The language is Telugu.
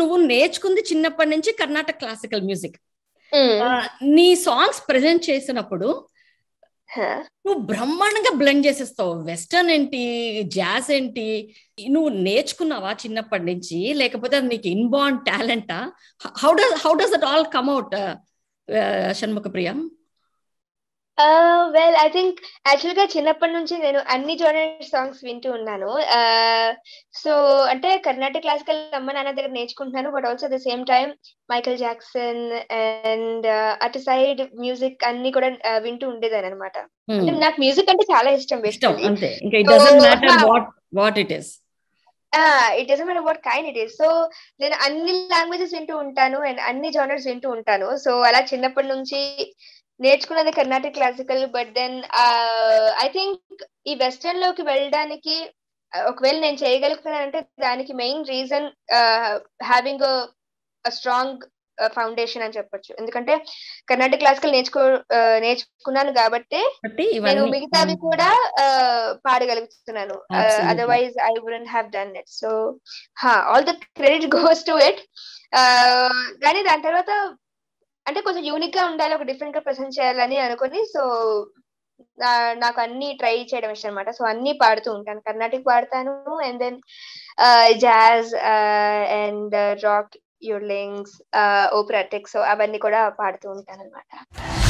నువ్వు నేర్చుకుంది చిన్నప్పటి నుంచి కర్ణాటక క్లాసికల్ మ్యూజిక్ నీ సాంగ్స్ ప్రజెంట్ చేసినప్పుడు నువ్వు బ్రహ్మాండంగా బ్లెండ్ చేసేస్తావు వెస్టర్న్ ఏంటి జాజ్ ఏంటి నువ్వు నేర్చుకున్నావా చిన్నప్పటి నుంచి లేకపోతే అది నీకు ఇన్బాన్ టాలెంటా how does how does that all come out Shanmukha Priya well I think actual గా చిన్నప్పటి నుంచి నేను అన్ని జోనర్ సాంగ్స్ వింటూ ఉన్నాను సో అంటే కర్ణాటక క్లాసికల్ అమ్మ నాన్న దగ్గర నేర్చుకుంటున్నాను but also the same time Michael Jackson and అటు సైడ్ మ్యూజిక్ అన్ని కూడా uh, వింటూ ఉండేదాని అనమాట hmm. నాకు మ్యూజిక్ అంటే చాలా ఇష్టం it is matter what kind it is so నేను అన్ని లాంగ్వేజెస్ వింటూ ఉంటాను అండ్ అన్ని జానర్స్ వింటూ ఉంటాను సో అలా చిన్నప్పటి నుంచి నేర్చుకున్నది Karnataka classical but then I think ఈ వెస్టర్న్ లోకి వెళ్ళడానికి ఒకవేళ నేను అంటే దానికి main reason having strong foundation అని చెప్పొచ్చు ఎందుకంటే కర్ణాటక క్లాసికల్ నేర్చుకో నేర్చుకున్నాను కాబట్టి నేను మిగతావి కూడా పాడగలుగుతున్నాను otherwise I wouldn't have done it so హా all the credit goes to it కానీ దాని తర్వాత అంటే కొంచెం యూనిక్ గా ఉండాలి ఒక డిఫరెంట్ గా ప్రెసెంట్ చేయాలని అనుకుని సో నాకు అన్ని ట్రై చేయడం ఇష్టం అనమాట సో అన్ని పాడుతూ ఉంటాను కర్ణాటిక్ పాడతాను and then jazz and rock యూర్లింగ్స్ ఓపెరాటిక్స్ అవన్నీ కూడా పాడుతూ ఉంటాను అనమాట